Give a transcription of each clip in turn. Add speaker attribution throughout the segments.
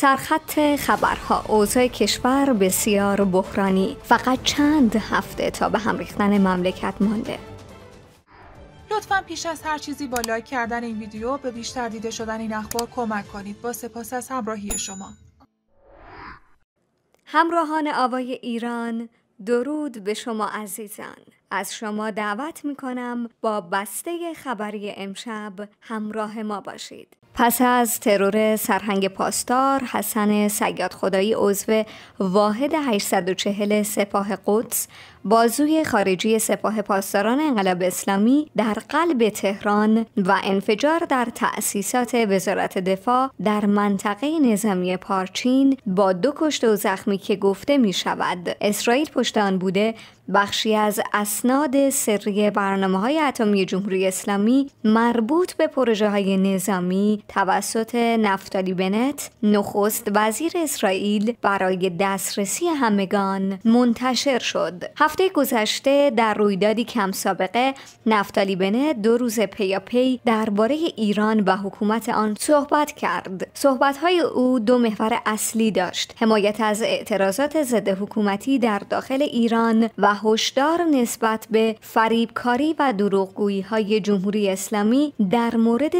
Speaker 1: سرخط خبرها اوضاع کشور بسیار بحرانی فقط چند هفته تا به هم ریختن مملکت مانده لطفا پیش از هر چیزی با لایک کردن این ویدیو به بیشتر دیده شدن این اخبار کمک کنید با سپاس از همراهی شما همراهان آوای ایران درود به شما عزیزان از شما دعوت می کنم با بسته خبری امشب همراه ما باشید پس از ترور سرهنگ پاستار حسن سیاد خدایی عضو واحد 840 سپاه قدس بازوی خارجی سپاه پاسداران انقلاب اسلامی در قلب تهران و انفجار در تأسیسات وزارت دفاع در منطقه نظامی پارچین با دو کشته و زخمی که گفته می شود اسرائیل پشت آن بوده بخشی از اسناد سری برنامه های اتمی جمهوری اسلامی مربوط به پروژه های نظامی توسط نفتالی بنت نخست وزیر اسرائیل برای دسترسی همگان منتشر شد. هفته گذشته در رویدادی کم سابقه نفتالی بنت دو روز پیاپی درباره ایران و حکومت آن صحبت کرد. صحبت‌های او دو محور اصلی داشت: حمایت از اعتراضات ضد حکومتی در داخل ایران و هشدار نسبت به فریبکاری و دروغگویی های جمهوری اسلامی در مورد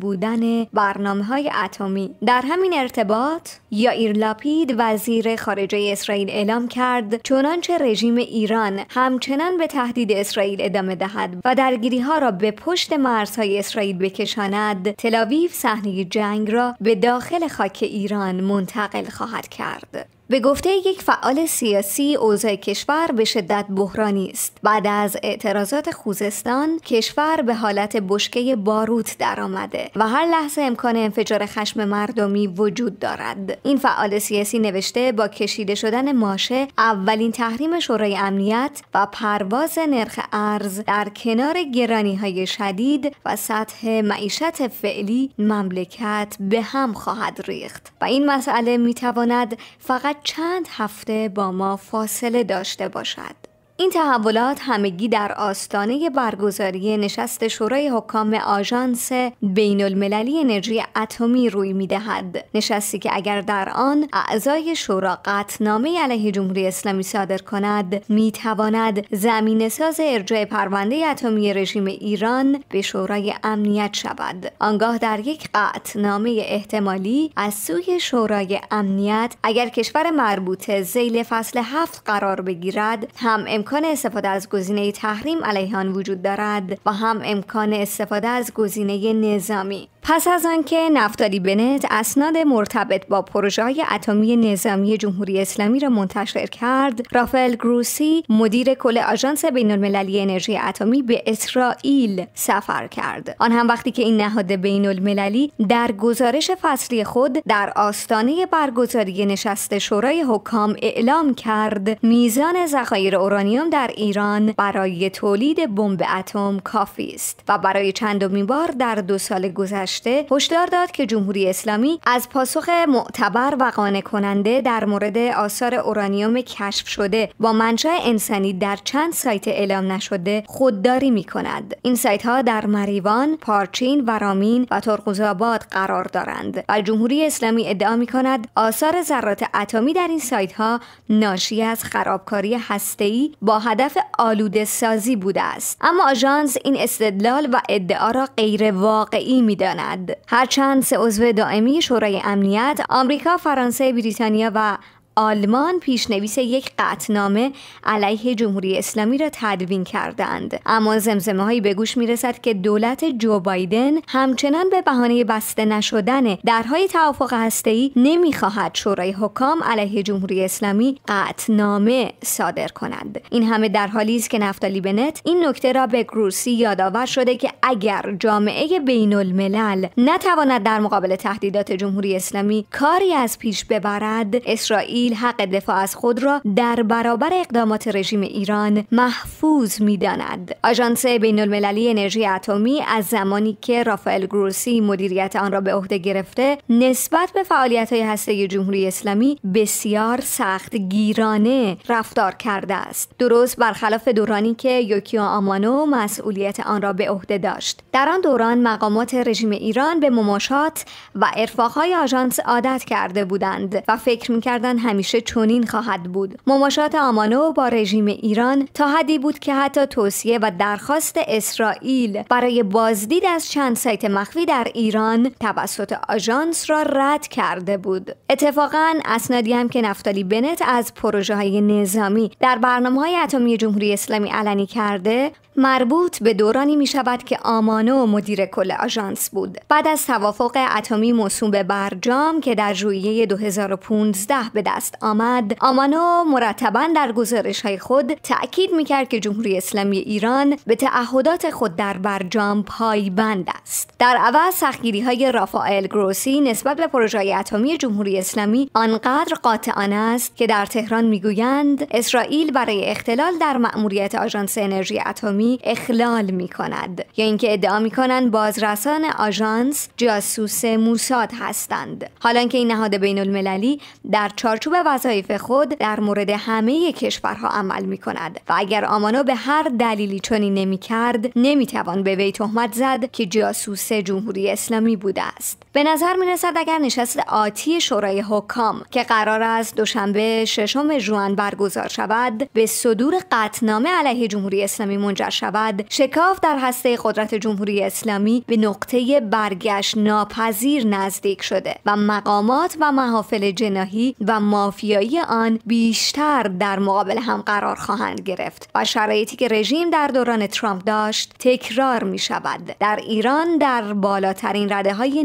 Speaker 1: بود. بودن برنامه های اتمی در همین ارتباط یا ایرلاپید وزیر خارجه اسرائیل اعلام کرد چنانچه رژیم ایران همچنان به تهدید اسرائیل ادامه دهد و درگیری ها را به پشت مرزهای اسرائیل بکشاند تلاویف صحنه جنگ را به داخل خاک ایران منتقل خواهد کرد به گفته یک فعال سیاسی اوضاع کشور به شدت بحرانی است بعد از اعتراضات خوزستان کشور به حالت بشکه باروت درآمده و هر لحظه امکان انفجار خشم مردمی وجود دارد این فعال سیاسی نوشته با کشیده شدن ماشه اولین تحریم شورای امنیت و پرواز نرخ ارز در کنار گرانی های شدید و سطح معیشت فعلی مملکت به هم خواهد ریخت و این مسئله میتواند فقط چند هفته با ما فاصله داشته باشد. این تحولات همگی در آستانه برگزاری نشست شورای حکام آژانس بین المللی انرژی اتمی روی میدهد نشستی که اگر در آن اعضای شورا قطنامه علیه جمهوری اسلامی صادر کند میتواند زمین ساز ارجاع پرونده اتمی رژیم ایران به شورای امنیت شود آنگاه در یک قطنامه احتمالی از سوی شورای امنیت اگر کشور مربوطه زیل فصل هفت قرار بگیرد هم امکان استفاده از گزینه تحریم علیه آن وجود دارد و هم امکان استفاده از گزینه نظامی پس از آنکه نفتالی بنت اسناد مرتبط با پروژه های اتمی نظامی جمهوری اسلامی را منتشر کرد، رافائل گروسی مدیر کل آژانس بینالمللی انرژی اتمی به اسرائیل سفر کرد. آن هم وقتی که این نهاد بینالمللی در گزارش فصلی خود در آستانه برگزاری نشست شورای حکام اعلام کرد میزان ذخایر اورانیوم در ایران برای تولید بمب اتم کافی است و برای چندمین بار در دو سال گذشته گذشته هشدار داد که جمهوری اسلامی از پاسخ معتبر و قانع کننده در مورد آثار اورانیوم کشف شده با منشأ انسانی در چند سایت اعلام نشده خودداری می کند. این سایت ها در مریوان، پارچین و رامین و ترقوزآباد قرار دارند و جمهوری اسلامی ادعا می کند آثار ذرات اتمی در این سایت ها ناشی از خرابکاری هسته‌ای با هدف آلوده سازی بوده است. اما آژانس این استدلال و ادعا را غیر واقعی می کند هرچند سه عضو دائمی شورای امنیت آمریکا فرانسه بریتانیا و آلمان پیشنویس یک قطنامه علیه جمهوری اسلامی را تدوین کردند اما زمزمه هایی به گوش می رسد که دولت جو بایدن همچنان به بهانه بسته نشدن درهای توافق هسته‌ای نمیخواهد شورای حکام علیه جمهوری اسلامی قطنامه صادر کند این همه در حالی است که نفتالی بنت این نکته را به گروسی یادآور شده که اگر جامعه بین الملل نتواند در مقابل تهدیدات جمهوری اسلامی کاری از پیش ببرد اسرائیل حق دفاع از خود را در برابر اقدامات رژیم ایران محفوظ میداند آژانس بین المللی انرژی اتمی از زمانی که رافائل گروسی مدیریت آن را به عهده گرفته نسبت به فعالیت های هسته جمهوری اسلامی بسیار سخت گیرانه رفتار کرده است. درست برخلاف دورانی که یوکیو آمانو مسئولیت آن را به عهده داشت. در آن دوران مقامات رژیم ایران به مماشات و ارفاقهای آژانس عادت کرده بودند و فکر میکردند همیشه چنین خواهد بود مماشات آمانو با رژیم ایران تا حدی بود که حتی توصیه و درخواست اسرائیل برای بازدید از چند سایت مخفی در ایران توسط آژانس را رد کرده بود اتفاقا اسنادی هم که نفتالی بنت از پروژه های نظامی در برنامه های اتمی جمهوری اسلامی علنی کرده مربوط به دورانی می شود که آمانو مدیر کل آژانس بود بعد از توافق اتمی موسوم به برجام که در ژوئیه 2015 به دست آمد آمانو مرتبا در گزارش های خود تاکید می کرد که جمهوری اسلامی ایران به تعهدات خود در برجام پایبند است در عوض سختگیری های رافائل گروسی نسبت به پروژه اتمی جمهوری اسلامی آنقدر قاطعانه است که در تهران میگویند اسرائیل برای اختلال در مأموریت آژانس انرژی اتمی اخلال می کند یا اینکه ادعا می کنند بازرسان آژانس جاسوس موساد هستند حالا که این نهاد بین المللی در چارچوب وظایف خود در مورد همه کشورها عمل می کند و اگر آمانو به هر دلیلی چنین نمی کرد نمی توان به وی تهمت زد که جاسوس جمهوری اسلامی بوده است به نظر می رسد اگر نشست آتی شورای حکام که قرار است دوشنبه ششم جوان برگزار شود به صدور قطنامه علیه جمهوری اسلامی منجر شود شکاف در هسته قدرت جمهوری اسلامی به نقطه برگشت ناپذیر نزدیک شده و مقامات و محافل جناهی و مافیایی آن بیشتر در مقابل هم قرار خواهند گرفت و شرایطی که رژیم در دوران ترامپ داشت تکرار می شود در ایران در بالاترین رده های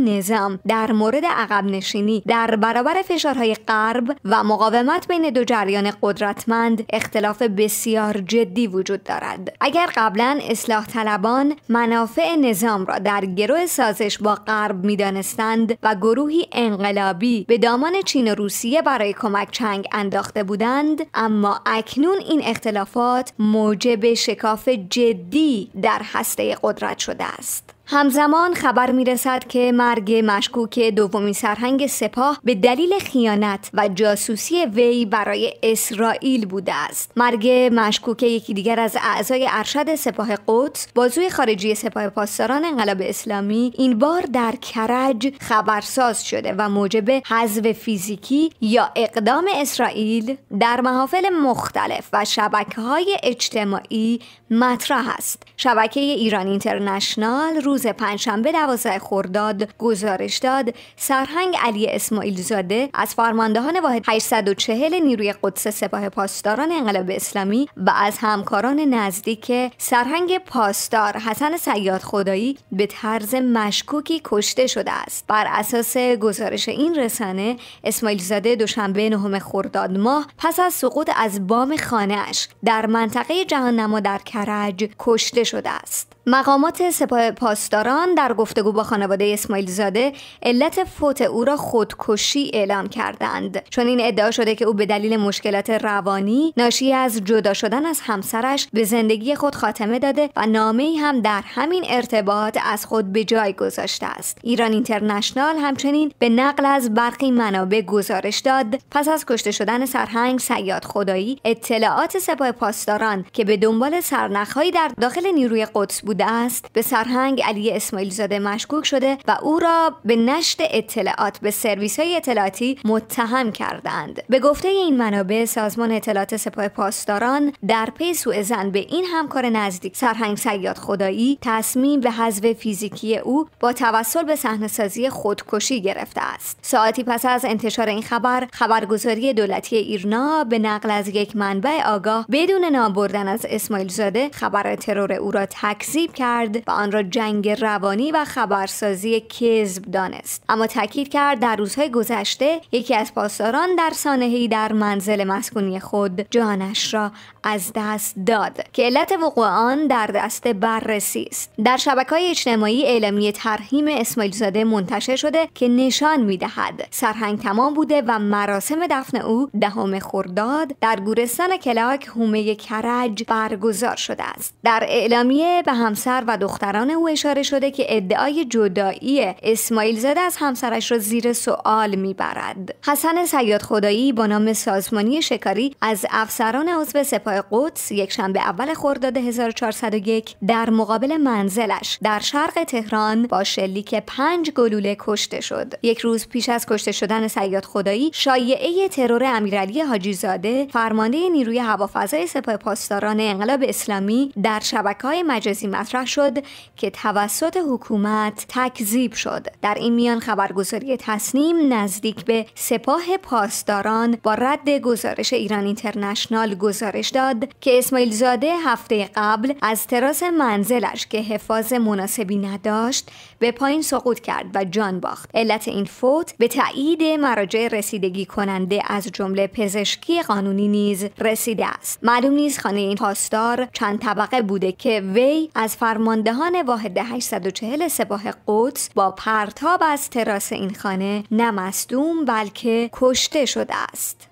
Speaker 1: در مورد عقب نشینی در برابر فشارهای غرب و مقاومت بین دو جریان قدرتمند اختلاف بسیار جدی وجود دارد اگر قبلا اصلاح طلبان منافع نظام را در گروه سازش با غرب میدانستند و گروهی انقلابی به دامان چین و روسیه برای کمک چنگ انداخته بودند اما اکنون این اختلافات موجب شکاف جدی در هسته قدرت شده است همزمان خبر می رسد که مرگ مشکوک دومین سرهنگ سپاه به دلیل خیانت و جاسوسی وی برای اسرائیل بوده است. مرگ مشکوک یکی دیگر از اعضای ارشد سپاه قدس، بازوی خارجی سپاه پاسداران انقلاب اسلامی این بار در کرج خبرساز شده و موجب حذف فیزیکی یا اقدام اسرائیل در محافل مختلف و شبکه های اجتماعی مطرح است. شبکه ایران اینترنشنال روز روز پنجشنبه دوازده خرداد گزارش داد سرهنگ علی اسماعیل زاده از فرماندهان واحد 840 نیروی قدس سپاه پاسداران انقلاب اسلامی و از همکاران نزدیک سرهنگ پاسدار حسن سیاد خدایی به طرز مشکوکی کشته شده است بر اساس گزارش این رسانه اسماعیل زاده دوشنبه نهم خرداد ماه پس از سقوط از بام خانهاش در منطقه جهان نما در کرج کشته شده است مقامات سپاه پاسداران در گفتگو با خانواده اسماعیل زاده علت فوت او را خودکشی اعلام کردند چون این ادعا شده که او به دلیل مشکلات روانی ناشی از جدا شدن از همسرش به زندگی خود خاتمه داده و نامه هم در همین ارتباط از خود به جای گذاشته است ایران اینترنشنال همچنین به نقل از برخی منابع گزارش داد پس از کشته شدن سرهنگ سیاد خدایی اطلاعات سپاه پاسداران که به دنبال سرنخهایی در داخل نیروی قدس بود است به سرهنگ علی اسماعیل زاده مشکوک شده و او را به نشت اطلاعات به سرویس های اطلاعاتی متهم کردند به گفته این منابع سازمان اطلاعات سپاه پاسداران در پی سوء زن به این همکار نزدیک سرهنگ سیاد خدایی تصمیم به حذف فیزیکی او با توسل به سازی خودکشی گرفته است ساعتی پس از انتشار این خبر خبرگزاری دولتی ایرنا به نقل از یک منبع آگاه بدون نام بردن از اسماعیل زاده خبر ترور او را تکذیب کرد و آن را جنگ روانی و خبرسازی کذب دانست اما تاکید کرد در روزهای گذشته یکی از پاسداران در سانحهای در منزل مسکونی خود جانش را از دست داد که علت وقوع آن در دست بررسی است در شبکه های اجتماعی اعلامیه ترحیم اسماعیل زاده منتشر شده که نشان میدهد سرهنگ تمام بوده و مراسم دفن او دهم خورداد در گورستان کلاک هومه کرج برگزار شده است در اعلامیه به هم همسر و دختران او اشاره شده که ادعای جدایی اسماعیل زاده از همسرش را زیر سوال میبرد حسن سیاد خدایی با نام سازمانی شکاری از افسران عضو سپاه قدس یک شنبه اول خرداد 1401 در مقابل منزلش در شرق تهران با شلیک پنج گلوله کشته شد یک روز پیش از کشته شدن سیاد خدایی شایعه ترور امیرعلی حاجی زاده فرمانده نیروی هوافضای سپاه پاسداران انقلاب اسلامی در شبکه‌های مجازی مطرح شد که توسط حکومت تکذیب شد در این میان خبرگزاری تصنیم نزدیک به سپاه پاسداران با رد گزارش ایران اینترنشنال گزارش داد که اسماعیل زاده هفته قبل از تراس منزلش که حفاظ مناسبی نداشت به پایین سقوط کرد و جان باخت علت این فوت به تایید مراجع رسیدگی کننده از جمله پزشکی قانونی نیز رسیده است معلوم نیست خانه این پاسدار چند طبقه بوده که وی از فرماندهان واحد 840 سپاه قدس با پرتاب از تراس این خانه نه بلکه کشته شده است